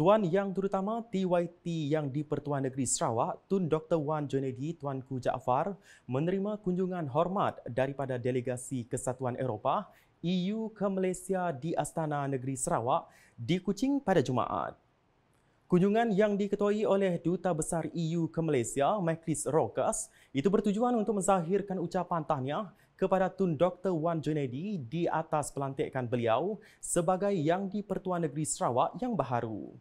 Tuan Yang Terutama TYT Yang di-Pertuan Negeri Sarawak, Tun Dr. Wan Junaidi, Tuanku Jaafar menerima kunjungan hormat daripada Delegasi Kesatuan Eropah EU ke Malaysia di Astana Negeri Sarawak di Kuching pada Jumaat. Kunjungan yang diketuai oleh Duta Besar EU ke Malaysia, Michael Rokas, itu bertujuan untuk menzahirkan ucapan tahniah kepada Tun Dr. Wan Junaidi di atas pelantikan beliau sebagai Yang di Pertuan Negeri Sarawak yang baharu.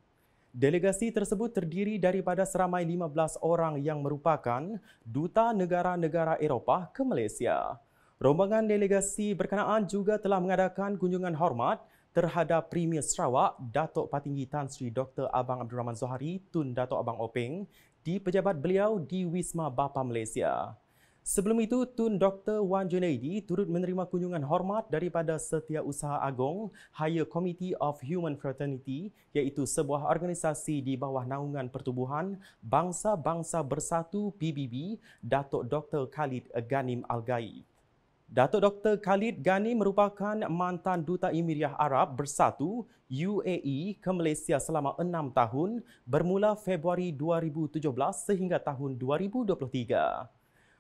Delegasi tersebut terdiri daripada seramai 15 orang yang merupakan duta negara-negara Eropah ke Malaysia. Rombongan delegasi berkenaan juga telah mengadakan kunjungan hormat terhadap Premier Sarawak Datuk Patinggi Tan Sri Dr. Abang Abdul Rahman Zohari Tun Datuk Abang Openg di pejabat beliau di Wisma Bapa Malaysia. Sebelum itu, Tun Dr. Wan Junaidi turut menerima kunjungan hormat daripada Setiausaha Agong Higher Committee of Human Fraternity iaitu sebuah organisasi di bawah naungan pertubuhan Bangsa-Bangsa Bersatu PBB Datuk Dr. Khalid Ganim Al-Ghaib. Datuk Dr. Khalid Ghani merupakan mantan Duta Emiriah Arab Bersatu UAE ke Malaysia selama enam tahun bermula Februari 2017 sehingga tahun 2023.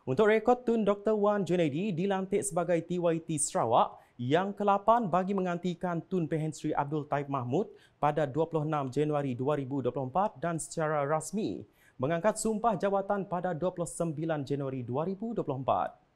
Untuk rekod Tun Dr. Wan Junaidi dilantik sebagai TYT Sarawak yang ke-8 bagi menggantikan Tun Pahen Sri Abdul Taib Mahmud pada 26 Januari 2024 dan secara rasmi mengangkat sumpah jawatan pada 29 Januari 2024.